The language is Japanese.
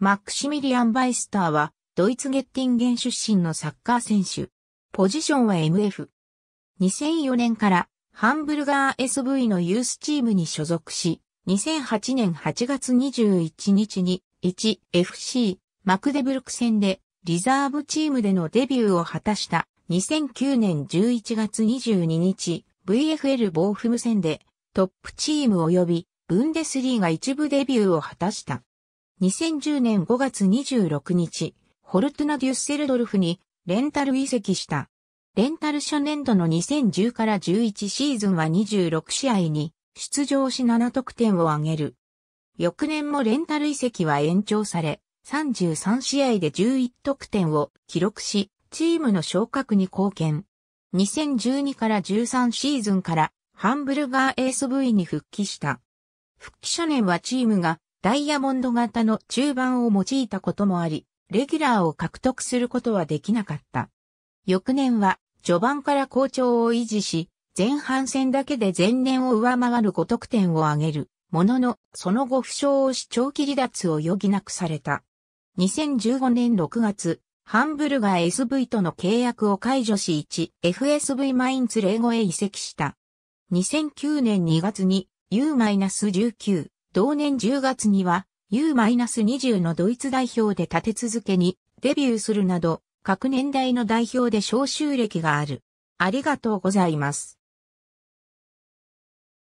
マックシミリアン・バイスターは、ドイツゲッティンゲン出身のサッカー選手。ポジションは MF。2004年からハンブルガー SV のユースチームに所属し、2008年8月21日に 1FC マクデブルク戦でリザーブチームでのデビューを果たした2009年11月22日 VFL ボーフム戦でトップチーム及びブンデスリーが一部デビューを果たした。2010年5月26日、ホルトゥナ・デュッセルドルフにレンタル移籍した。レンタル初年度の2010から11シーズンは26試合に出場し7得点を挙げる。翌年もレンタル移籍は延長され、33試合で11得点を記録し、チームの昇格に貢献。2012から13シーズンからハンブルガー SV に復帰した。復帰初年はチームがダイヤモンド型の中盤を用いたこともあり、レギュラーを獲得することはできなかった。翌年は、序盤から好調を維持し、前半戦だけで前年を上回る5得点を挙げる。ものの、その後負傷をし長期離脱を余儀なくされた。2015年6月、ハンブルガー SV との契約を解除し 1FSV マインツーゴへ移籍した。2009年2月に U-19 同年10月には U-20 のドイツ代表で立て続けにデビューするなど、各年代の代表で招集歴がある。ありがとうございます。